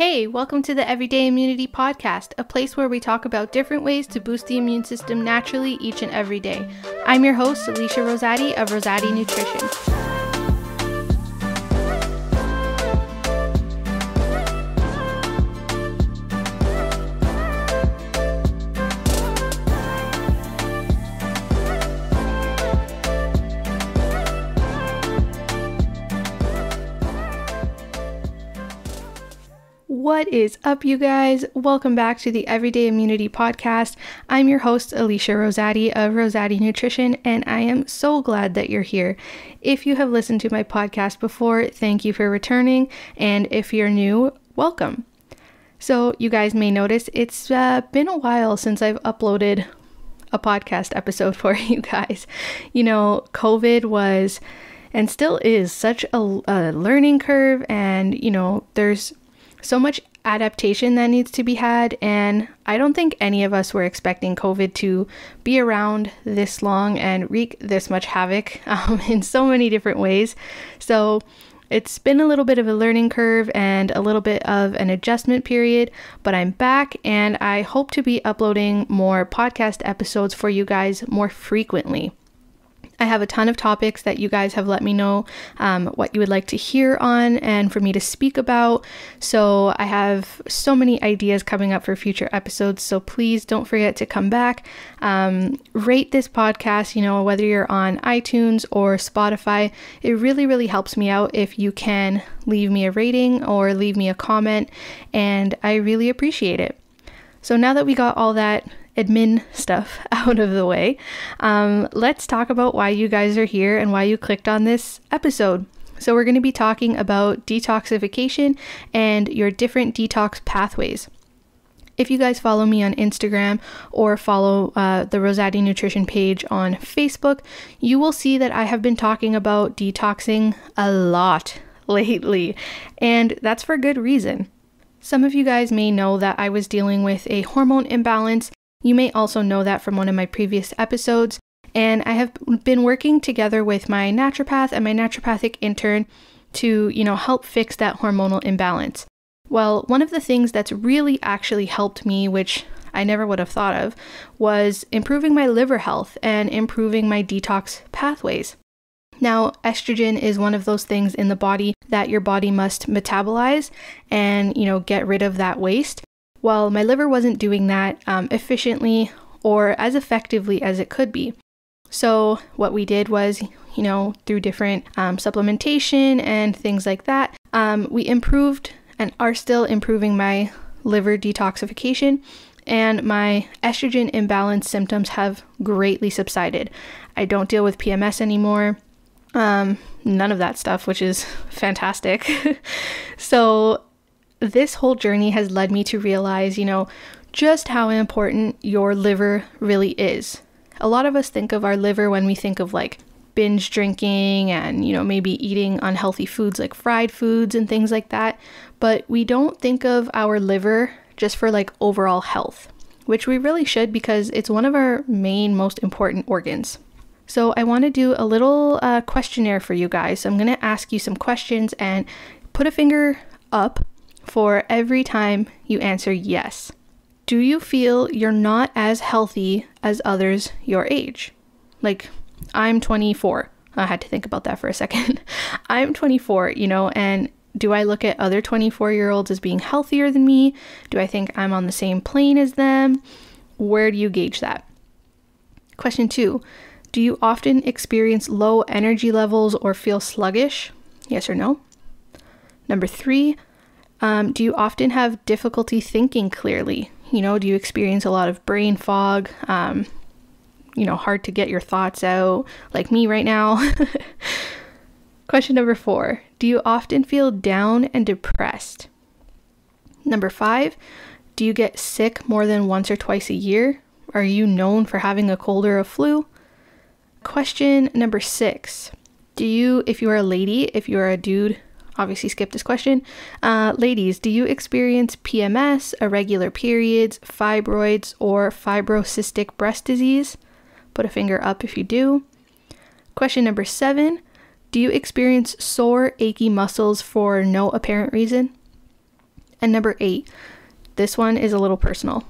Hey, welcome to the Everyday Immunity Podcast, a place where we talk about different ways to boost the immune system naturally each and every day. I'm your host, Alicia Rosati of Rosati Nutrition. What is up, you guys? Welcome back to the Everyday Immunity Podcast. I'm your host, Alicia Rosati of Rosati Nutrition, and I am so glad that you're here. If you have listened to my podcast before, thank you for returning, and if you're new, welcome. So, you guys may notice it's uh, been a while since I've uploaded a podcast episode for you guys. You know, COVID was and still is such a, a learning curve, and you know, there's so much adaptation that needs to be had. And I don't think any of us were expecting COVID to be around this long and wreak this much havoc um, in so many different ways. So it's been a little bit of a learning curve and a little bit of an adjustment period, but I'm back and I hope to be uploading more podcast episodes for you guys more frequently. I have a ton of topics that you guys have let me know um, what you would like to hear on and for me to speak about. So I have so many ideas coming up for future episodes. So please don't forget to come back. Um, rate this podcast, you know, whether you're on iTunes or Spotify. It really, really helps me out if you can leave me a rating or leave me a comment. And I really appreciate it. So now that we got all that admin stuff out of the way, um, let's talk about why you guys are here and why you clicked on this episode. So, we're going to be talking about detoxification and your different detox pathways. If you guys follow me on Instagram or follow uh, the Rosati Nutrition page on Facebook, you will see that I have been talking about detoxing a lot lately, and that's for good reason. Some of you guys may know that I was dealing with a hormone imbalance you may also know that from one of my previous episodes. And I have been working together with my naturopath and my naturopathic intern to, you know, help fix that hormonal imbalance. Well, one of the things that's really actually helped me, which I never would have thought of, was improving my liver health and improving my detox pathways. Now, estrogen is one of those things in the body that your body must metabolize and, you know, get rid of that waste while my liver wasn't doing that um, efficiently or as effectively as it could be. So, what we did was, you know, through different um, supplementation and things like that, um, we improved and are still improving my liver detoxification, and my estrogen imbalance symptoms have greatly subsided. I don't deal with PMS anymore. Um, none of that stuff, which is fantastic. so, this whole journey has led me to realize, you know, just how important your liver really is. A lot of us think of our liver when we think of like binge drinking and, you know, maybe eating unhealthy foods like fried foods and things like that, but we don't think of our liver just for like overall health, which we really should because it's one of our main, most important organs. So, I want to do a little uh, questionnaire for you guys. So I'm going to ask you some questions and put a finger up for every time you answer yes. Do you feel you're not as healthy as others your age? Like, I'm 24. I had to think about that for a second. I'm 24, you know, and do I look at other 24 year olds as being healthier than me? Do I think I'm on the same plane as them? Where do you gauge that? Question two Do you often experience low energy levels or feel sluggish? Yes or no? Number three, um, do you often have difficulty thinking clearly? You know, do you experience a lot of brain fog? Um, you know, hard to get your thoughts out, like me right now? Question number four Do you often feel down and depressed? Number five, do you get sick more than once or twice a year? Are you known for having a cold or a flu? Question number six Do you, if you are a lady, if you are a dude, obviously skip this question. Uh, ladies, do you experience PMS, irregular periods, fibroids, or fibrocystic breast disease? Put a finger up if you do. Question number seven Do you experience sore, achy muscles for no apparent reason? And number eight, this one is a little personal.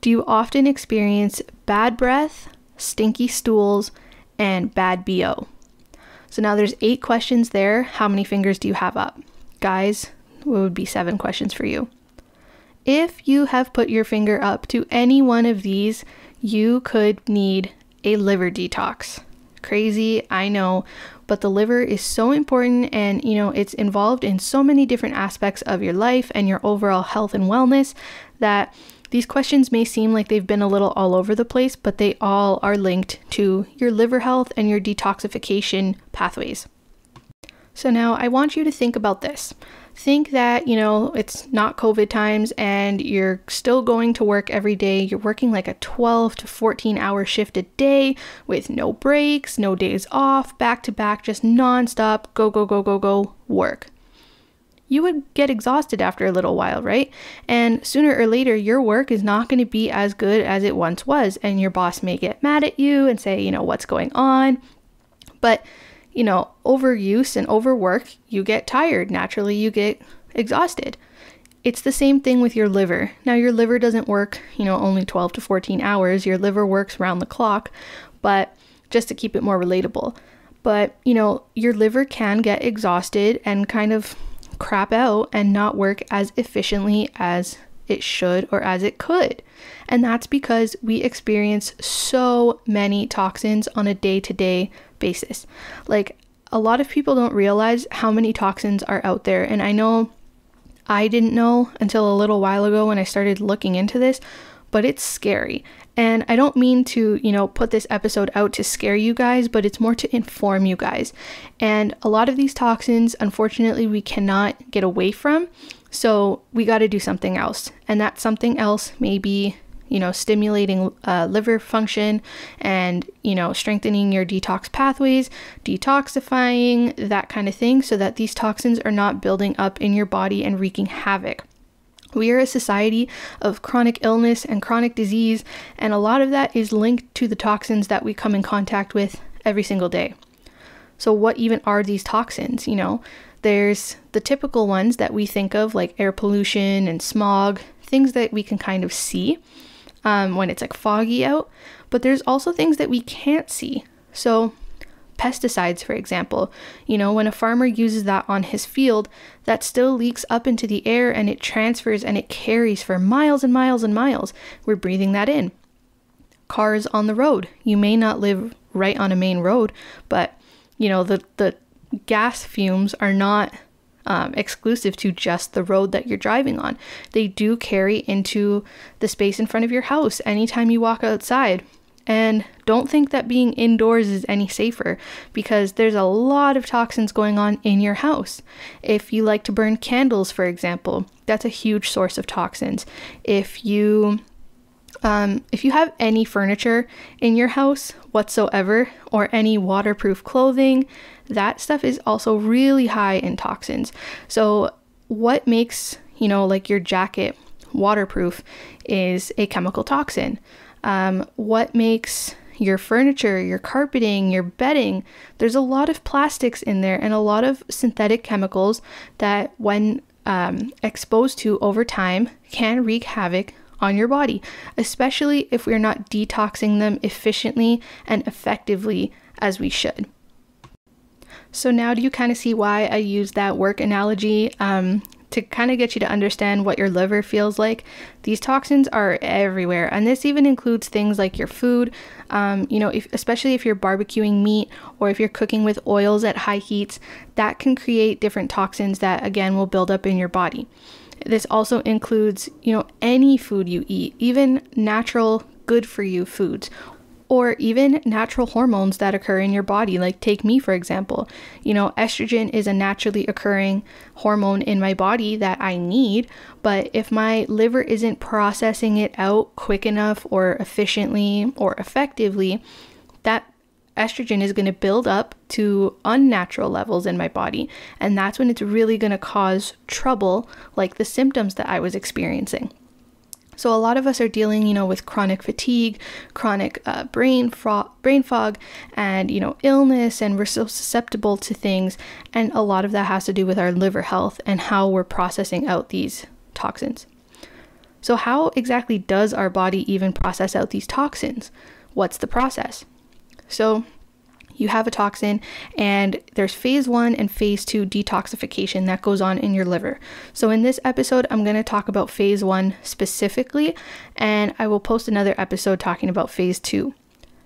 Do you often experience bad breath, stinky stools, and bad BO? So now there's eight questions there. How many fingers do you have up? Guys, it would be seven questions for you. If you have put your finger up to any one of these, you could need a liver detox. Crazy, I know, but the liver is so important and you know, it's involved in so many different aspects of your life and your overall health and wellness that these questions may seem like they've been a little all over the place, but they all are linked to your liver health and your detoxification pathways. So now I want you to think about this. Think that, you know, it's not COVID times and you're still going to work every day. You're working like a 12 to 14 hour shift a day with no breaks, no days off, back to back, just nonstop go, go, go, go, go work you would get exhausted after a little while, right? And sooner or later, your work is not going to be as good as it once was. And your boss may get mad at you and say, you know, what's going on? But, you know, overuse and overwork, you get tired. Naturally, you get exhausted. It's the same thing with your liver. Now, your liver doesn't work, you know, only 12 to 14 hours. Your liver works round the clock, but just to keep it more relatable. But, you know, your liver can get exhausted and kind of crap out and not work as efficiently as it should or as it could. And that's because we experience so many toxins on a day to day basis. Like, a lot of people don't realize how many toxins are out there. And I know I didn't know until a little while ago when I started looking into this, but it's scary. And I don't mean to, you know, put this episode out to scare you guys, but it's more to inform you guys. And a lot of these toxins, unfortunately, we cannot get away from. So we got to do something else. And that something else may be, you know, stimulating uh, liver function and, you know, strengthening your detox pathways, detoxifying, that kind of thing, so that these toxins are not building up in your body and wreaking havoc. We are a society of chronic illness and chronic disease, and a lot of that is linked to the toxins that we come in contact with every single day. So, what even are these toxins? You know, there's the typical ones that we think of, like air pollution and smog, things that we can kind of see um, when it's like foggy out, but there's also things that we can't see. So, pesticides, for example. You know, when a farmer uses that on his field, that still leaks up into the air and it transfers and it carries for miles and miles and miles. We're breathing that in. Cars on the road. You may not live right on a main road, but you know, the, the gas fumes are not um, exclusive to just the road that you're driving on. They do carry into the space in front of your house anytime you walk outside. And don't think that being indoors is any safer because there's a lot of toxins going on in your house. If you like to burn candles, for example, that's a huge source of toxins. If you um, if you have any furniture in your house whatsoever or any waterproof clothing, that stuff is also really high in toxins. So, what makes, you know, like your jacket waterproof is a chemical toxin um, what makes your furniture, your carpeting, your bedding. There's a lot of plastics in there and a lot of synthetic chemicals that, when um, exposed to over time, can wreak havoc on your body, especially if we're not detoxing them efficiently and effectively as we should. So now do you kind of see why I use that work analogy? Um, to kind of get you to understand what your liver feels like, these toxins are everywhere. And this even includes things like your food, um, you know, if, especially if you're barbecuing meat or if you're cooking with oils at high heats, that can create different toxins that, again, will build up in your body. This also includes, you know, any food you eat, even natural good for you foods or even natural hormones that occur in your body. Like, take me for example. You know, estrogen is a naturally occurring hormone in my body that I need, but if my liver isn't processing it out quick enough or efficiently or effectively, that estrogen is going to build up to unnatural levels in my body. And that's when it's really going to cause trouble, like the symptoms that I was experiencing. So a lot of us are dealing, you know, with chronic fatigue, chronic uh, brain fog, brain fog, and you know, illness, and we're so susceptible to things. And a lot of that has to do with our liver health and how we're processing out these toxins. So how exactly does our body even process out these toxins? What's the process? So you have a toxin and there's phase one and phase two detoxification that goes on in your liver. So, in this episode, I'm going to talk about phase one specifically, and I will post another episode talking about phase two.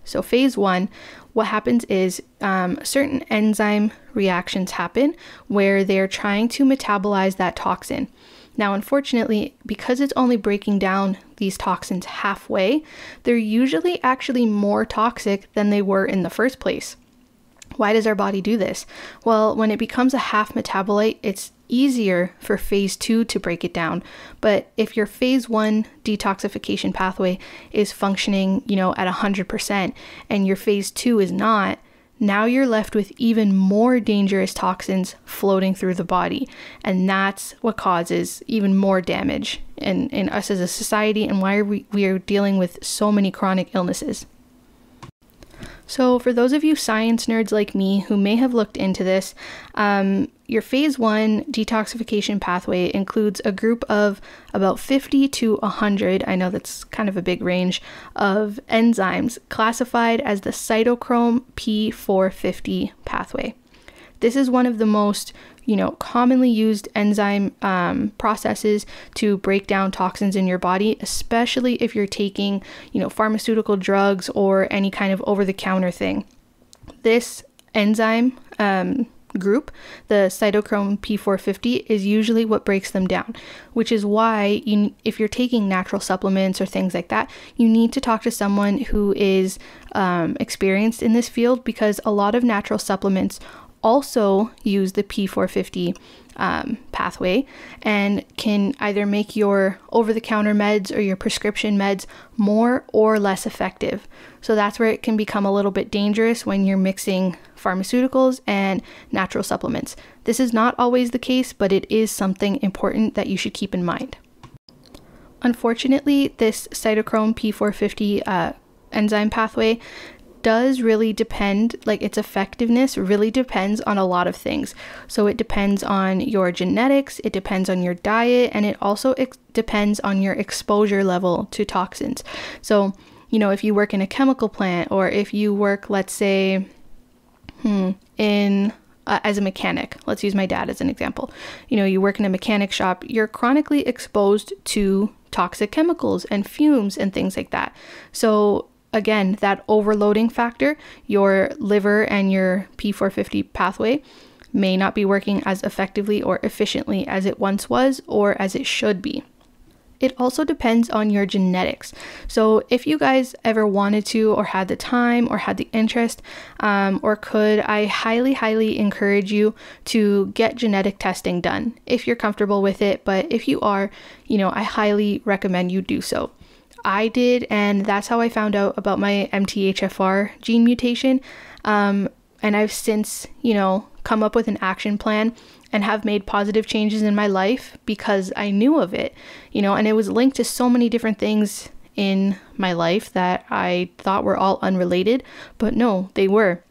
So, phase one, what happens is um, certain enzyme reactions happen where they're trying to metabolize that toxin. Now, unfortunately, because it's only breaking down these toxins halfway, they're usually actually more toxic than they were in the first place. Why does our body do this? Well, when it becomes a half metabolite, it's easier for phase two to break it down. But if your phase one detoxification pathway is functioning, you know, at 100% and your phase two is not, now you're left with even more dangerous toxins floating through the body. And that's what causes even more damage in, in us as a society and why we, we are dealing with so many chronic illnesses. So, for those of you science nerds like me who may have looked into this, um, your phase one detoxification pathway includes a group of about 50 to 100, I know that's kind of a big range, of enzymes classified as the cytochrome P450 pathway. This is one of the most you know commonly used enzyme um, processes to break down toxins in your body especially if you're taking you know pharmaceutical drugs or any kind of over-the-counter thing this enzyme um, group, the cytochrome P450, is usually what breaks them down, which is why you, if you're taking natural supplements or things like that, you need to talk to someone who is um, experienced in this field because a lot of natural supplements also use the P450 um, pathway and can either make your over the counter meds or your prescription meds more or less effective, so that's where it can become a little bit dangerous when you're mixing pharmaceuticals and natural supplements. This is not always the case, but it is something important that you should keep in mind. Unfortunately, this cytochrome P450 uh, enzyme pathway does really depend, like its effectiveness really depends on a lot of things. So it depends on your genetics, it depends on your diet, and it also depends on your exposure level to toxins. So you know, if you work in a chemical plant or if you work, let's say, hmm, in uh, as a mechanic. Let's use my dad as an example. You know, you work in a mechanic shop, you're chronically exposed to toxic chemicals and fumes and things like that. So, again, that overloading factor, your liver and your P450 pathway may not be working as effectively or efficiently as it once was or as it should be. It also depends on your genetics. So, if you guys ever wanted to, or had the time, or had the interest, um, or could, I highly, highly encourage you to get genetic testing done if you're comfortable with it. But if you are, you know, I highly recommend you do so. I did, and that's how I found out about my MTHFR gene mutation. Um, and I've since, you know, come up with an action plan and have made positive changes in my life because I knew of it, you know, and it was linked to so many different things in my life that I thought were all unrelated, but no, they were.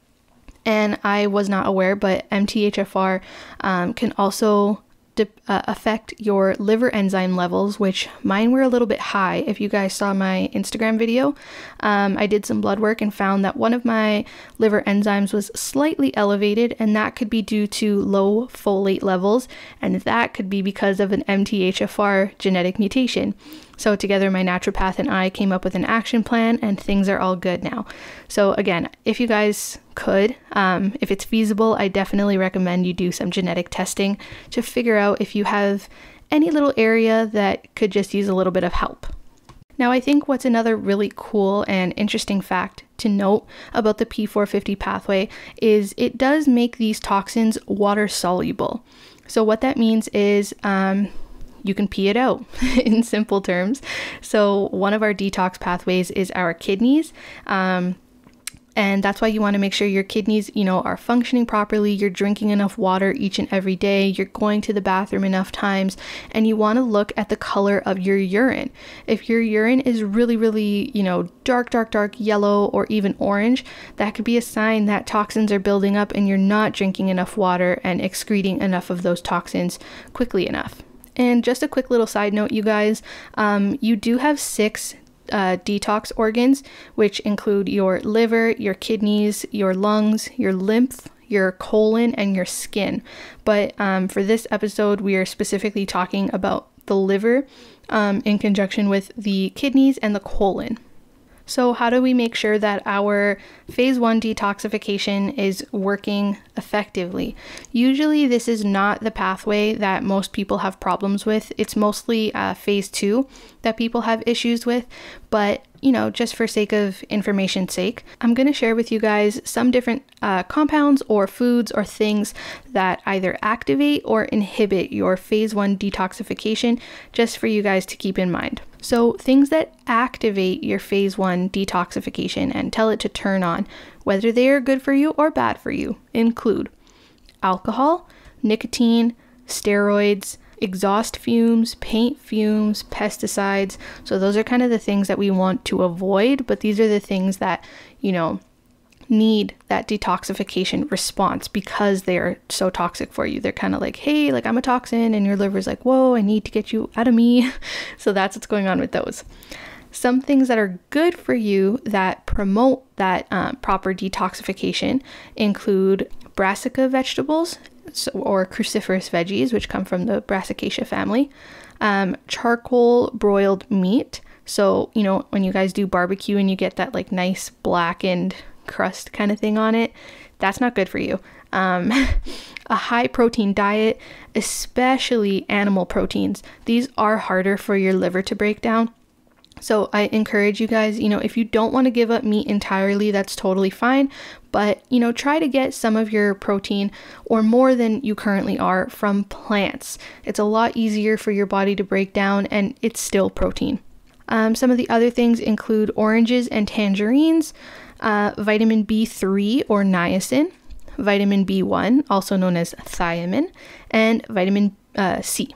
And I was not aware, but MTHFR um, can also de- uh, affect your liver enzyme levels, which mine were a little bit high. If you guys saw my Instagram video, um, I did some blood work and found that one of my liver enzymes was slightly elevated, and that could be due to low folate levels, and that could be because of an MTHFR genetic mutation. So, together, my naturopath and I came up with an action plan, and things are all good now. So, again, if you guys could, um, if it's feasible, I definitely recommend you do some genetic testing to figure out if you have any little area that could just use a little bit of help. Now, I think what's another really cool and interesting fact to note about the P450 pathway is it does make these toxins water soluble. So, what that means is, um, you can pee it out in simple terms. So, one of our detox pathways is our kidneys. Um, and that's why you want to make sure your kidneys you know are functioning properly you're drinking enough water each and every day you're going to the bathroom enough times and you want to look at the color of your urine if your urine is really really you know dark dark dark yellow or even orange that could be a sign that toxins are building up and you're not drinking enough water and excreting enough of those toxins quickly enough and just a quick little side note, you guys, um, you do have six uh, detox organs, which include your liver, your kidneys, your lungs, your lymph, your colon, and your skin. But um, for this episode, we are specifically talking about the liver um, in conjunction with the kidneys and the colon. So, how do we make sure that our phase one detoxification is working effectively? Usually, this is not the pathway that most people have problems with. It's mostly uh, phase two that people have issues with, but you know, just for sake of information's sake, I'm going to share with you guys some different uh, compounds or foods or things that either activate or inhibit your phase one detoxification, just for you guys to keep in mind. So, things that activate your phase one detoxification and tell it to turn on, whether they are good for you or bad for you, include alcohol, nicotine, steroids, exhaust fumes, paint fumes, pesticides. So those are kind of the things that we want to avoid, but these are the things that, you know, need that detoxification response because they are so toxic for you. They're kind of like, hey, like I'm a toxin, and your liver's like, whoa, I need to get you out of me. So that's what's going on with those. Some things that are good for you that promote that uh, proper detoxification include brassica vegetables, so, or cruciferous veggies, which come from the Brassicaceae family, um, charcoal broiled meat. So, you know, when you guys do barbecue and you get that like nice blackened crust kind of thing on it, that's not good for you. Um, a high protein diet, especially animal proteins, these are harder for your liver to break down. So I encourage you guys, you know, if you don't want to give up meat entirely, that's totally fine. But, you know, try to get some of your protein or more than you currently are from plants. It's a lot easier for your body to break down and it's still protein. Um, some of the other things include oranges and tangerines, uh, vitamin B3 or niacin, vitamin B1, also known as thiamine, and vitamin uh, C.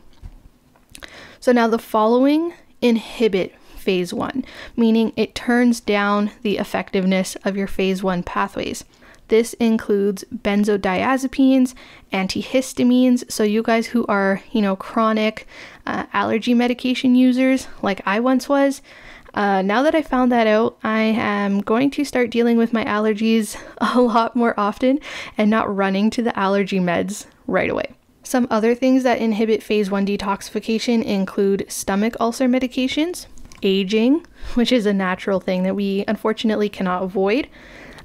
So now the following inhibit phase one, meaning it turns down the effectiveness of your phase one pathways. This includes benzodiazepines, antihistamines. So, you guys who are, you know, chronic uh, allergy medication users, like I once was, uh, now that I found that out, I am going to start dealing with my allergies a lot more often and not running to the allergy meds right away. Some other things that inhibit phase 1 detoxification include stomach ulcer medications, aging, which is a natural thing that we unfortunately cannot avoid,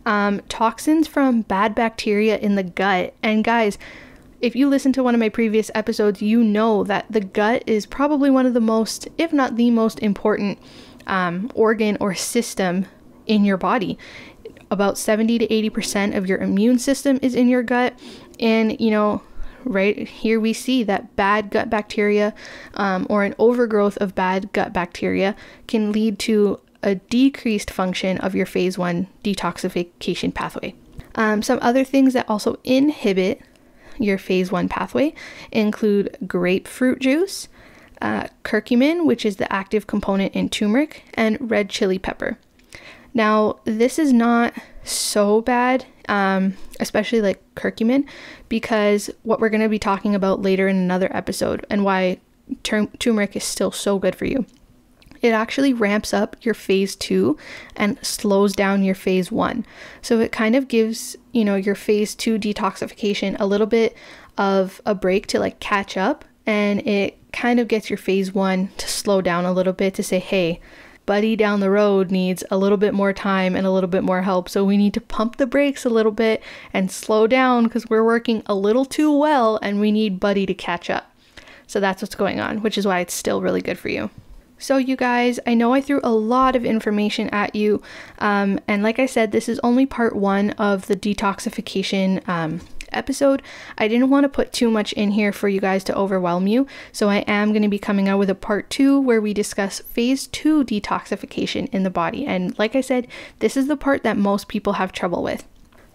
um, toxins from bad bacteria in the gut. And guys, if you listen to one of my previous episodes, you know that the gut is probably one of the most, if not the most important um, organ or system in your body. About 70 to 80% of your immune system is in your gut. And, you know, right? Here we see that bad gut bacteria um, or an overgrowth of bad gut bacteria can lead to a decreased function of your phase one detoxification pathway. Um, some other things that also inhibit your phase one pathway include grapefruit juice, uh, curcumin, which is the active component in turmeric, and red chili pepper. Now, this is not so bad, um, especially like curcumin, because what we're going to be talking about later in another episode and why turmeric is still so good for you. It actually ramps up your phase two and slows down your phase one. So it kind of gives, you know, your phase two detoxification a little bit of a break to like catch up and it kind of gets your phase one to slow down a little bit to say, hey, buddy down the road needs a little bit more time and a little bit more help. So we need to pump the brakes a little bit and slow down because we're working a little too well and we need buddy to catch up. So that's what's going on, which is why it's still really good for you. So, you guys, I know I threw a lot of information at you. Um, and like I said, this is only part one of the detoxification um, episode. I didn't want to put too much in here for you guys to overwhelm you, so I am going to be coming out with a part two where we discuss phase two detoxification in the body. And like I said, this is the part that most people have trouble with.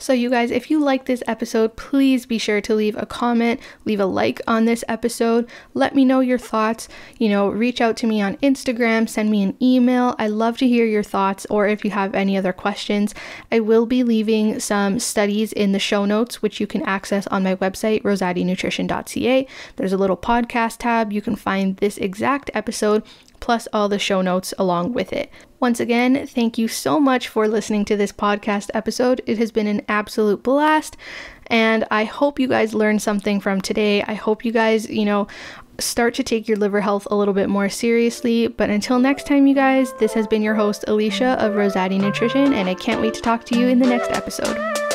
So, you guys, if you like this episode, please be sure to leave a comment, leave a like on this episode. Let me know your thoughts. You know, reach out to me on Instagram, send me an email. I love to hear your thoughts or if you have any other questions. I will be leaving some studies in the show notes, which you can access on my website, rosatinutrition.ca. There's a little podcast tab. You can find this exact episode plus all the show notes along with it. Once again, thank you so much for listening to this podcast episode. It has been an absolute blast, and I hope you guys learned something from today. I hope you guys, you know, start to take your liver health a little bit more seriously. But until next time, you guys, this has been your host, Alicia of Rosati Nutrition, and I can't wait to talk to you in the next episode.